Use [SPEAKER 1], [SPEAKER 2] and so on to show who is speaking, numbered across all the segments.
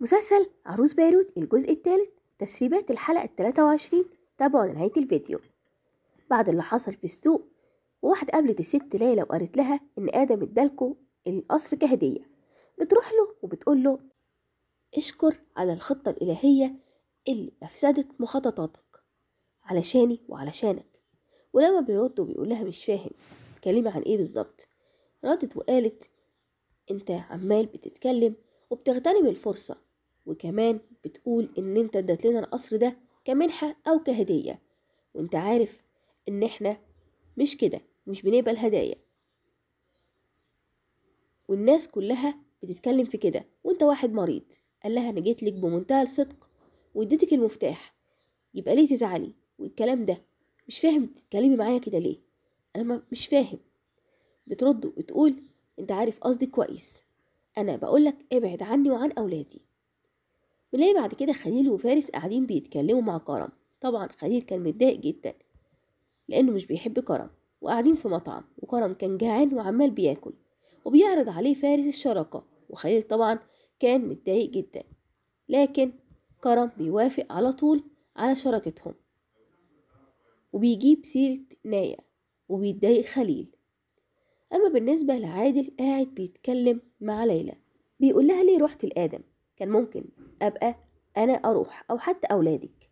[SPEAKER 1] مسلسل عروس بيروت الجزء الثالث تسريبات الحلقة التلاتة وعشرين تابعوا لنهاية الفيديو بعد اللي حصل في السوق وواحدة قابلت الست ليلى وقالت لها إن آدم ادالكوا القصر كهدية بتروح له وبتقول له اشكر على الخطة الإلهية اللي أفسدت مخططاتك علشاني وعلشانك ولما بيرد وبيقول لها مش فاهم بتتكلمي عن إيه بالظبط ردت وقالت أنت عمال بتتكلم وبتغتنم الفرصة وكمان بتقول ان انت اديت لنا القصر ده كمنحة او كهدية وانت عارف ان احنا مش كده مش بنقبل هدايا والناس كلها بتتكلم في كده وانت واحد مريض قال لها انا جيت لك بمنتهى الصدق واديتك المفتاح يبقى ليه تزعلي والكلام ده مش فاهم تتكلمي معايا كده ليه انا مش فاهم بترد وتقول انت عارف قصدي كويس انا بقولك ابعد عني وعن اولادي بنلاقي بعد كده خليل وفارس قاعدين بيتكلموا مع كرم طبعا خليل كان متضايق جدا لأنه مش بيحب كرم وقاعدين في مطعم وكرم كان جعان وعمال بياكل وبيعرض عليه فارس الشراكة وخليل طبعا كان متضايق جدا لكن كرم بيوافق على طول على شراكتهم وبيجيب سيرة نايا وبيتضايق خليل أما بالنسبة لعادل قاعد بيتكلم مع ليلى بيقول لها ليه رحت لآدم كان ممكن أبقى أنا أروح أو حتى أولادك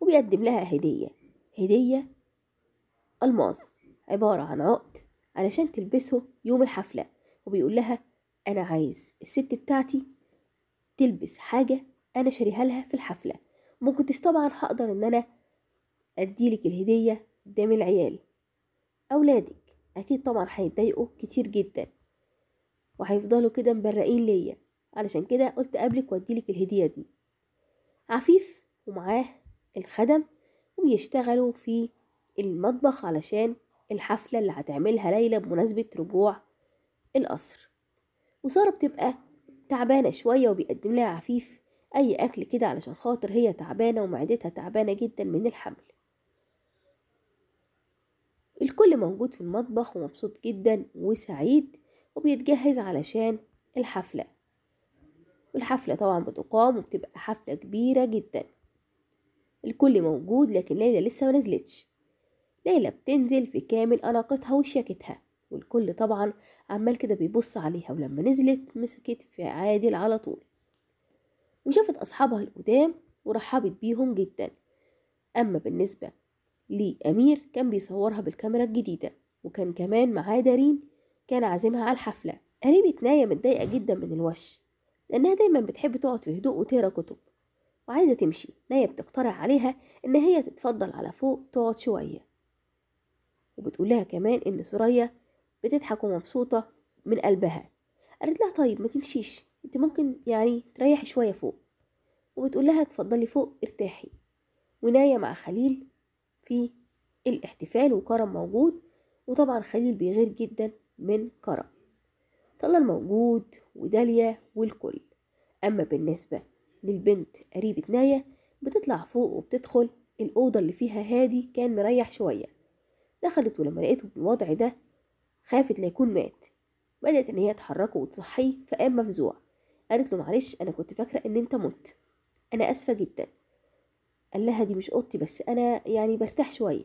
[SPEAKER 1] وبيقدم لها هدية هدية ألماس عبارة عن عقد علشان تلبسه يوم الحفلة وبيقول لها أنا عايز الست بتاعتي تلبس حاجة أنا شاريها لها في الحفلة وما طبعا هقدر إن أنا أديلك الهدية قدام العيال أولادك أكيد طبعا هيتضايقوا كتير جدا وهيفضلوا كده مبرقين ليا علشان كده قلت قبلك واديلك الهدية دي عفيف ومعاه الخدم وبيشتغلوا في المطبخ علشان الحفلة اللي هتعملها ليلى بمناسبة رجوع القصر وسارة بتبقى تعبانة شوية وبيقدم لها عفيف أي أكل كده علشان خاطر هي تعبانة ومعدتها تعبانة جدا من الحمل الكل موجود في المطبخ ومبسوط جدا وسعيد وبيتجهز علشان الحفلة والحفلة طبعا بتقام وبتبقى حفلة كبيرة جدا الكل موجود لكن ليلى لسه ما نزلتش ليلى بتنزل في كامل أناقتها وشياكتها والكل طبعا عمال كده بيبص عليها ولما نزلت مسكت في عادل على طول وشافت أصحابها القدام ورحبت بيهم جدا أما بالنسبة لأمير كان بيصورها بالكاميرا الجديدة وكان كمان معاه دارين كان عازمها على الحفلة قريبة نايا متضايقة جدا من الوش لأنها دايما بتحب تقعد في هدوء وتقرا كتب وعايزة تمشي نايا بتقترح عليها إن هي تتفضل على فوق تقعد شوية وبتقولها كمان إن سوريا بتضحك ومبسوطة من قلبها قالت لها طيب ما تمشيش انت ممكن يعني تريحي شوية فوق وبتقول لها اتفضلي فوق ارتاحي وناية مع خليل في الاحتفال وكرم موجود وطبعا خليل بيغير جدا من كرم طلع الموجود وداليا والكل أما بالنسبة للبنت قريبة نايا بتطلع فوق وبتدخل الأوضة اللي فيها هادي كان مريح شوية دخلت ولما لقيته بالوضع ده خافت لا يكون مات بدأت إن هي تحركه وتصحيه فقام مفزوع قالت له معلش أنا كنت فاكرة إن أنت مت أنا آسفة جدا قال لها دي مش أوضتي بس أنا يعني برتاح شوية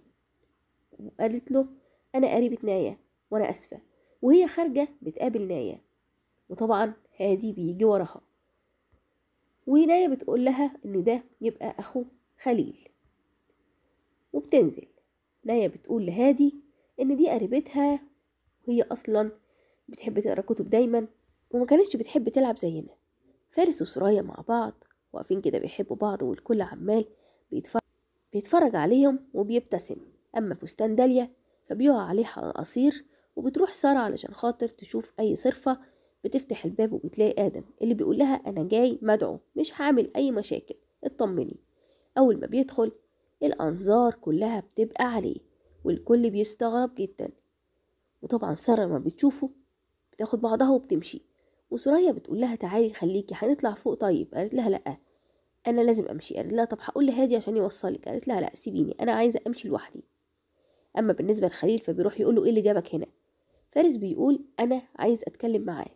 [SPEAKER 1] وقالت له أنا قريبة نايا وأنا آسفة وهي خارجة بتقابل نايا وطبعا هادي بيجي وراها ونايا بتقول لها إن ده يبقى أخو خليل وبتنزل نايا بتقول لهادي إن دي قريبتها وهي أصلا بتحب تقرا كتب دايما وما كانتش بتحب تلعب زينا فارس وسرايا مع بعض واقفين كده بيحبوا بعض والكل عمال بيتفرج بيتفرج عليهم وبيبتسم أما فستان داليا فبيقع عليه عصير وبتروح سارة علشان خاطر تشوف أي صرفة بتفتح الباب وبتلاقي آدم اللي بيقول لها أنا جاي مدعو مش هعمل أي مشاكل اطمني أول ما بيدخل الأنظار كلها بتبقى عليه والكل بيستغرب جدا وطبعا سارة لما بتشوفه بتاخد بعضها وبتمشي وسرية بتقول لها تعالي خليكي هنطلع فوق طيب قالت لها لأ أنا لازم أمشي قالت لها طب هقول لهادي عشان يوصلك قالت لها لأ سيبيني أنا عايزة أمشي لوحدي أما بالنسبة لخليل فبيروح يقول له إيه اللي جابك هنا فارس بيقول أنا عايز أتكلم معاه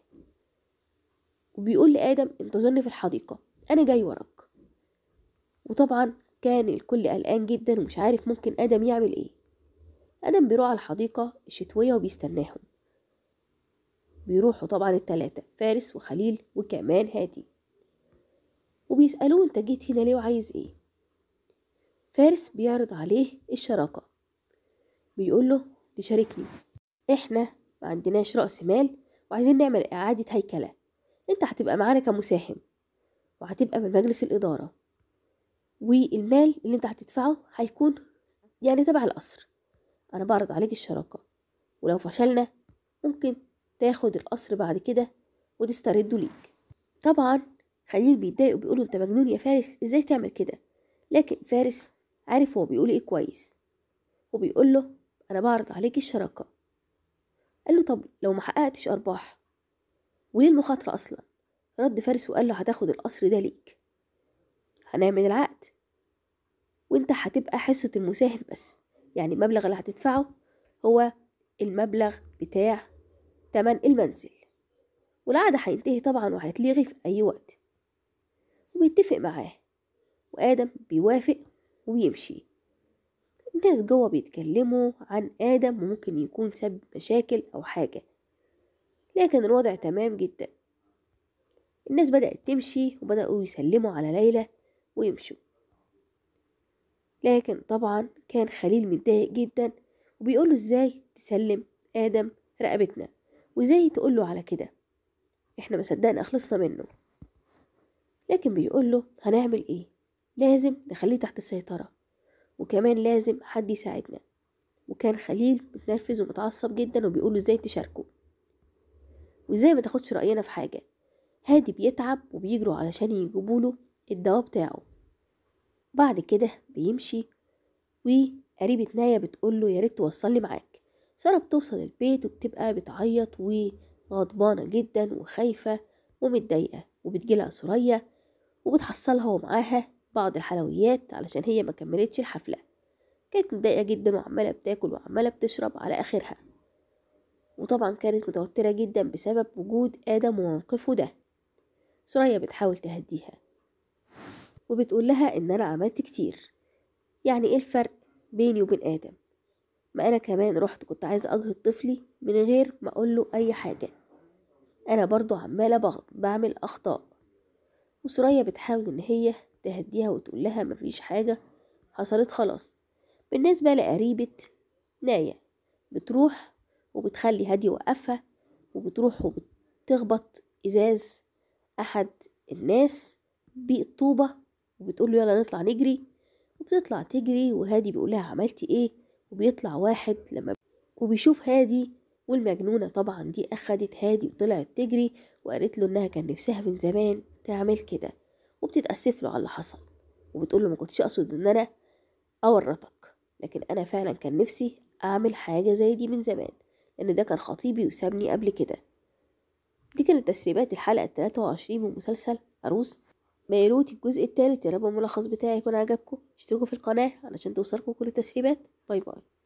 [SPEAKER 1] وبيقول لآدم انتظرني في الحديقة أنا جاي وراك وطبعا كان الكل قلقان جدا ومش عارف ممكن آدم يعمل إيه آدم بيروح على الحديقة الشتوية وبيستناهم بيروحوا طبعا التلاتة فارس وخليل وكمان هادي وبيسألوه انت جيت هنا ليه وعايز ايه فارس بيعرض عليه الشراكة بيقول له تشاركني احنا ما عندناش رأس مال وعايزين نعمل إعادة هيكلة أنت هتبقى معانا كمساهم وهتبقى من مجلس الإدارة والمال اللي أنت هتدفعه هيكون يعني تبع القصر أنا بعرض عليك الشراكة ولو فشلنا ممكن تاخد القصر بعد كده وتسترده ليك طبعا خليل بيتضايق وبيقولوا انت مجنون يا فارس ازاي تعمل كده لكن فارس عارف هو بيقول ايه كويس وبيقول له انا بعرض عليك الشراكه قال له طب لو ما حققتش أرباح وليه المخاطرة أصلا رد فارس وقال له هتاخد القصر ده ليك هنعمل العقد وانت هتبقى حصة المساهم بس يعني المبلغ اللي هتدفعه هو المبلغ بتاع تمن المنزل والعقد هينتهي طبعا وهيتلغي في أي وقت وبيتفق معاه وآدم بيوافق ويمشي الناس جوه بيتكلموا عن آدم ممكن يكون سبب مشاكل أو حاجة لكن الوضع تمام جدا الناس بدأت تمشي وبدأوا يسلموا على ليلى ويمشوا لكن طبعا كان خليل متضايق جدا وبيقوله ازاي تسلم آدم رقبتنا وازاي تقوله على كده احنا ما صدقنا خلصنا منه لكن بيقوله هنعمل ايه لازم نخليه تحت السيطرة وكمان لازم حد يساعدنا وكان خليل متنرفز ومتعصب جدا وبيقوله ازاي تشاركه وازاي ما تاخدش رأينا في حاجة هادي بيتعب وبيجروا علشان يجيبوله الدواء بتاعه بعد كده بيمشي وقريبة نايا بتقوله يا ريت توصلي معاك سارة بتوصل البيت وبتبقى بتعيط وغضبانة جدا وخايفة ومتضايقة وبتجيلها سوريا وبتحصلها ومعاها بعض الحلويات علشان هي ما كملتش الحفلة كانت متضايقة جدا وعمالة بتاكل وعمالة بتشرب على آخرها وطبعا كانت متوترة جدا بسبب وجود آدم وموقفه ده سرية بتحاول تهديها وبتقول لها إن أنا عملت كتير يعني إيه الفرق بيني وبين آدم ما أنا كمان رحت كنت عايزة أجهض طفلي من غير ما أقوله أي حاجة أنا برضو عمالة بعمل أخطاء وسرية بتحاول إن هي تهديها وتقول لها مفيش حاجة حصلت خلاص بالنسبة لقريبة ناية بتروح وبتخلي هادي يوقفها وبتروح وبتخبط إزاز أحد الناس بالطوبة وبتقول له يلا نطلع نجري وبتطلع تجري وهادي بيقولها عملتي ايه وبيطلع واحد لما وبيشوف هادي والمجنونة طبعا دي أخدت هادي وطلعت تجري وقالت له إنها كان نفسها من زمان تعمل كده وبتتأسف له على اللي حصل وبتقول له ما كنتش أقصد إن أنا أورطك لكن أنا فعلا كان نفسي أعمل حاجة زي دي من زمان لأن ده كان خطيبي وسابني قبل كده دي كانت تسريبات الحلقة التلاتة وعشرين من مسلسل عروس بيروت الجزء التالت يا رب الملخص بتاعي يكون عجبكم اشتركوا في القناة علشان توصلكم كل التسريبات باي باي